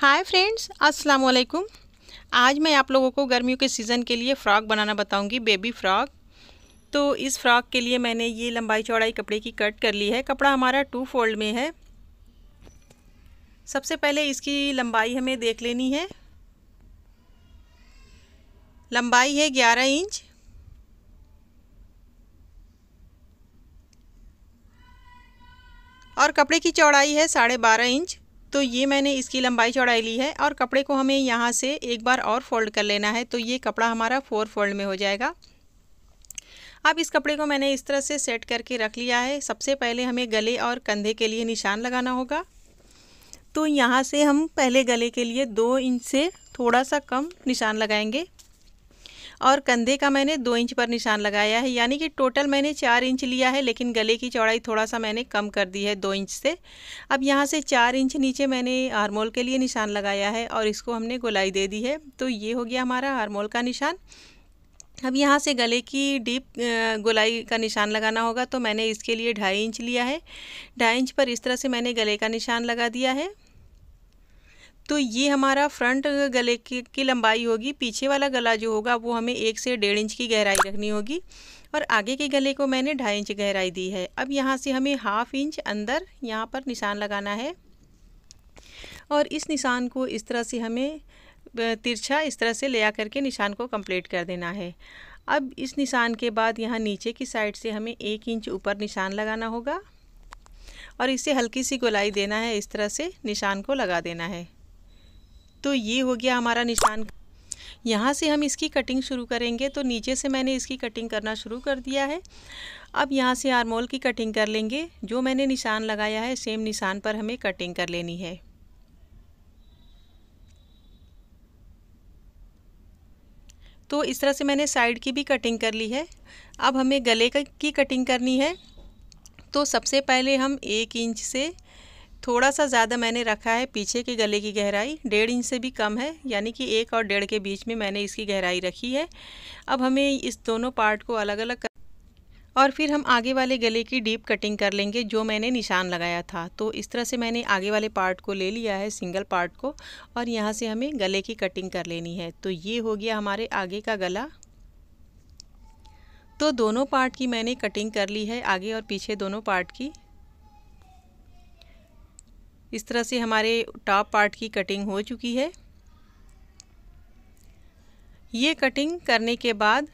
hi friends अस्सलाम वालेकुम आज मैं आप लोगों को गर्मियों के सीज़न के लिए फ़्रॉक बनाना बताऊंगी बेबी फ़्रॉक तो इस फ़्रॉक के लिए मैंने ये लंबाई चौड़ाई कपड़े की कट कर ली है कपड़ा हमारा टू फोल्ड में है सबसे पहले इसकी लंबाई हमें देख लेनी है लंबाई है ग्यारह इंच और कपड़े की चौड़ाई है साढ़े बारह इंच तो ये मैंने इसकी लंबाई चौड़ाई ली है और कपड़े को हमें यहाँ से एक बार और फोल्ड कर लेना है तो ये कपड़ा हमारा फोर फोल्ड में हो जाएगा अब इस कपड़े को मैंने इस तरह से सेट करके रख लिया है सबसे पहले हमें गले और कंधे के लिए निशान लगाना होगा तो यहाँ से हम पहले गले के लिए दो इंच से थोड़ा सा कम निशान लगाएंगे और कंधे का मैंने दो इंच पर निशान लगाया है यानी कि टोटल मैंने चार इंच लिया है लेकिन गले की चौड़ाई थोड़ा सा मैंने कम कर दी है दो इंच से अब यहाँ से चार इंच नीचे मैंने हारमोल के लिए निशान लगाया है और इसको हमने गुलाई दे दी है तो ये हो गया हमारा हारमोल का निशान अब यहाँ से गले की डीप गोलाई का निशान लगाना होगा तो मैंने इसके लिए ढाई इंच लिया है ढाई इंच पर इस तरह से मैंने गले का निशान लगा दिया है तो ये हमारा फ्रंट गले की, की लंबाई होगी पीछे वाला गला जो होगा वो हमें एक से डेढ़ इंच की गहराई रखनी होगी और आगे के गले को मैंने ढाई इंच गहराई दी है अब यहाँ से हमें हाफ इंच अंदर यहाँ पर निशान लगाना है और इस निशान को इस तरह से हमें तिरछा इस तरह से ले आ करके निशान को कंप्लीट कर देना है अब इस निशान के बाद यहाँ नीचे की साइड से हमें एक इंच ऊपर निशान लगाना होगा और इसे हल्की सी गोलाई देना है इस तरह से निशान को लगा देना है तो ये हो गया हमारा निशान यहाँ से हम इसकी कटिंग शुरू करेंगे तो नीचे से मैंने इसकी कटिंग करना शुरू कर दिया है अब यहाँ से आरमोल की कटिंग कर लेंगे जो मैंने निशान लगाया है सेम निशान पर हमें कटिंग कर लेनी है तो इस तरह से मैंने साइड की भी कटिंग कर ली है अब हमें गले की कटिंग करनी है तो सबसे पहले हम एक इंच से थोड़ा सा ज़्यादा मैंने रखा है पीछे के गले की गहराई डेढ़ इंच से भी कम है यानी कि एक और डेढ़ के बीच में मैंने इसकी गहराई रखी है अब हमें इस दोनों पार्ट को अलग अलग और फिर हम आगे वाले गले की डीप कटिंग कर लेंगे जो मैंने निशान लगाया था तो इस तरह से मैंने आगे वाले पार्ट को ले लिया है सिंगल पार्ट को और यहाँ से हमें गले की कटिंग कर लेनी है तो ये हो गया हमारे आगे का गला तो दोनों पार्ट की मैंने कटिंग कर ली है आगे और पीछे दोनों पार्ट की इस तरह से हमारे टॉप पार्ट की कटिंग हो चुकी है ये कटिंग करने के बाद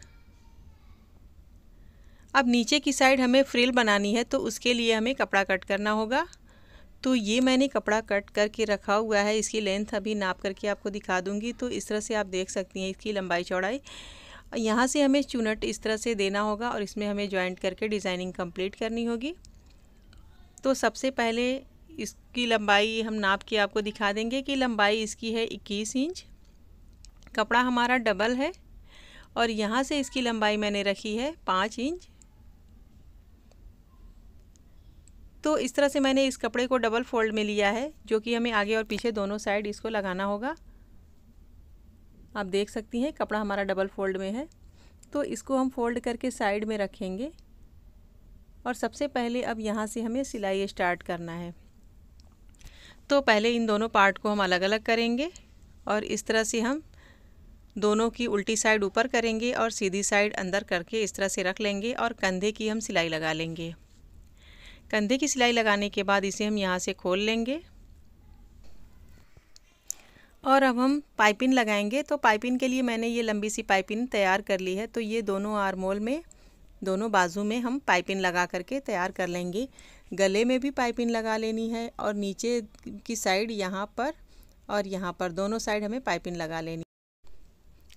अब नीचे की साइड हमें फ्रिल बनानी है तो उसके लिए हमें कपड़ा कट करना होगा तो ये मैंने कपड़ा कट करके रखा हुआ है इसकी लेंथ अभी नाप करके आपको दिखा दूंगी तो इस तरह से आप देख सकती हैं इसकी लंबाई चौड़ाई यहाँ से हमें चुनट इस तरह से देना होगा और इसमें हमें जॉइंट करके डिज़ाइनिंग कंप्लीट करनी होगी तो सबसे पहले इसकी लंबाई हम नाप के आपको दिखा देंगे कि लंबाई इसकी है 21 इंच कपड़ा हमारा डबल है और यहाँ से इसकी लंबाई मैंने रखी है पाँच इंच तो इस तरह से मैंने इस कपड़े को डबल फोल्ड में लिया है जो कि हमें आगे और पीछे दोनों साइड इसको लगाना होगा आप देख सकती हैं कपड़ा हमारा डबल फोल्ड में है तो इसको हम फोल्ड करके साइड में रखेंगे और सबसे पहले अब यहाँ से हमें सिलाई स्टार्ट करना है तो पहले इन दोनों पार्ट को हम अलग अलग करेंगे और इस तरह से हम दोनों की उल्टी साइड ऊपर करेंगे और सीधी साइड अंदर करके इस तरह से रख लेंगे और कंधे की हम सिलाई लगा लेंगे कंधे की सिलाई लगाने के बाद इसे हम यहाँ से खोल लेंगे और अब हम पाइपिन लगाएंगे तो पाइपिन के लिए मैंने ये लंबी सी पाइपिन तैयार कर ली है तो ये दोनों आरमोल में दोनों बाजू में हम पाइपिंग लगा करके तैयार कर लेंगे गले में भी पाइपिंग लगा लेनी है और नीचे की साइड यहाँ पर और यहाँ पर दोनों साइड हमें पाइपिंग लगा लेनी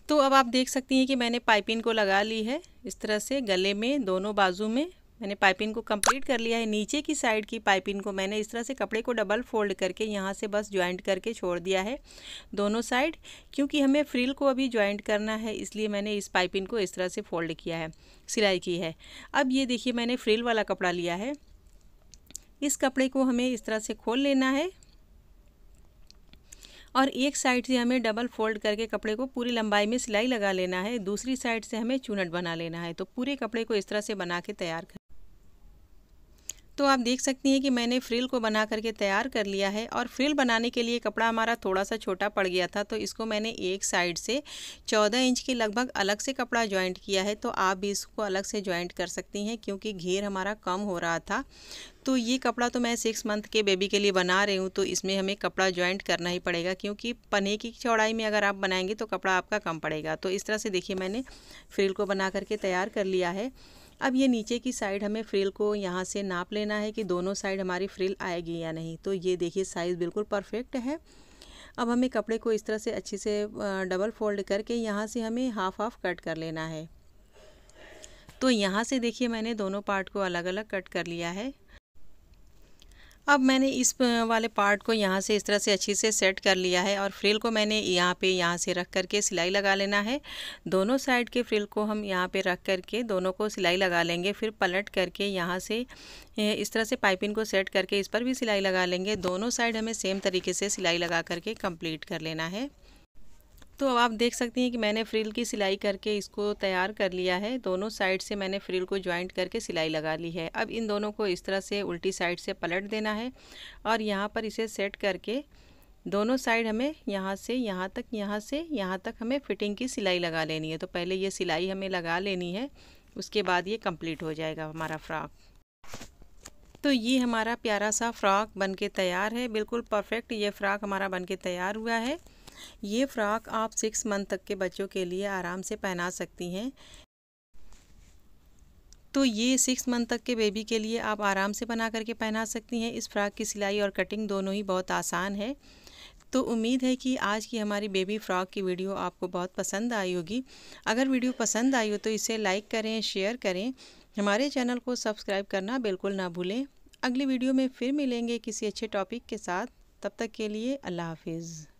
तो अब आप देख सकती हैं कि मैंने पाइपिंग को लगा ली है इस तरह से गले में दोनों बाजू में मैंने पाइपिंग को कंप्लीट कर लिया है नीचे की साइड की पाइपिंग को मैंने इस तरह से कपड़े को डबल फोल्ड करके यहाँ से बस ज्वाइंट करके छोड़ दिया है दोनों साइड क्योंकि हमें फ्रिल को अभी ज्वाइंट करना है इसलिए मैंने इस पाइपिंग को इस तरह से फोल्ड किया है सिलाई की है अब ये देखिए मैंने फ्रिल वाला कपड़ा लिया है इस कपड़े को हमें इस तरह से खोल लेना है और एक साइड से हमें डबल फोल्ड करके कपड़े को पूरी लंबाई में सिलाई लगा लेना है दूसरी साइड से हमें चूनट बना लेना है तो पूरे कपड़े को इस तरह से बना के तैयार कर तो आप देख सकती हैं कि मैंने फ्रिल को बना करके तैयार कर लिया है और फ्रिल बनाने के लिए कपड़ा हमारा थोड़ा सा छोटा पड़ गया था तो इसको मैंने एक साइड से चौदह इंच के लगभग अलग से कपड़ा ज्वाइंट किया है तो आप भी इसको अलग से ज्वाइंट कर सकती हैं क्योंकि घेर हमारा कम हो रहा था तो ये कपड़ा तो मैं सिक्स मंथ के बेबी के लिए बना रही हूँ तो इसमें हमें कपड़ा ज्वाइंट करना ही पड़ेगा क्योंकि पने की चौड़ाई में अगर आप बनाएंगे तो कपड़ा आपका कम पड़ेगा तो इस तरह से देखिए मैंने फ्रिल को बना करके तैयार कर लिया है अब ये नीचे की साइड हमें फ्रिल को यहाँ से नाप लेना है कि दोनों साइड हमारी फ्रिल आएगी या नहीं तो ये देखिए साइज़ बिल्कुल परफेक्ट है अब हमें कपड़े को इस तरह से अच्छे से डबल फोल्ड करके यहाँ से हमें हाफ़ हाफ़ कट कर लेना है तो यहाँ से देखिए मैंने दोनों पार्ट को अलग अलग कट कर लिया है अब मैंने इस वाले पार्ट को यहाँ से इस तरह से अच्छे से सेट कर लिया है और फ्रिल को मैंने यहाँ पे यहाँ से रख करके सिलाई लगा लेना है दोनों साइड के फ्रिल को हम यहाँ पे रख करके दोनों को सिलाई लगा लेंगे फिर पलट करके यहाँ से इस तरह से पाइपिंग को सेट करके इस पर भी सिलाई लगा लेंगे दोनों साइड हमें सेम तरीके से सिलाई लगा करके कम्प्लीट कर लेना है तो अब आप देख सकती हैं कि मैंने फ्रिल की सिलाई करके इसको तैयार कर लिया है दोनों साइड से मैंने फ्रिल को ज्वाइंट करके सिलाई लगा ली है अब इन दोनों को इस तरह से उल्टी साइड से पलट देना है और यहाँ पर इसे सेट करके दोनों साइड हमें यहाँ से यहाँ तक यहाँ से यहाँ तक हमें फिटिंग की सिलाई लगा लेनी है तो पहले ये सिलाई हमें लगा लेनी है उसके बाद ये कंप्लीट हो जाएगा हमारा फ्रॉक तो ये हमारा प्यारा सा फ्रॉक बनके तैयार है बिल्कुल परफेक्ट ये फ्रॉक हमारा बनके तैयार हुआ है ये फ़्राक आप सिक्स मंथ तक के बच्चों के लिए आराम से पहना सकती हैं तो ये सिक्स मंथ तक के बेबी के लिए आप आराम से बना करके पहना सकती हैं इस फ्राक की सिलाई और कटिंग दोनों ही बहुत आसान है तो उम्मीद है कि आज की हमारी बेबी फ्रॉक की वीडियो आपको बहुत पसंद आई होगी अगर वीडियो पसंद आई हो तो इसे लाइक करें शेयर करें हमारे चैनल को सब्सक्राइब करना बिल्कुल ना भूलें अगली वीडियो में फिर मिलेंगे किसी अच्छे टॉपिक के साथ तब तक के लिए अल्लाह हाफिज़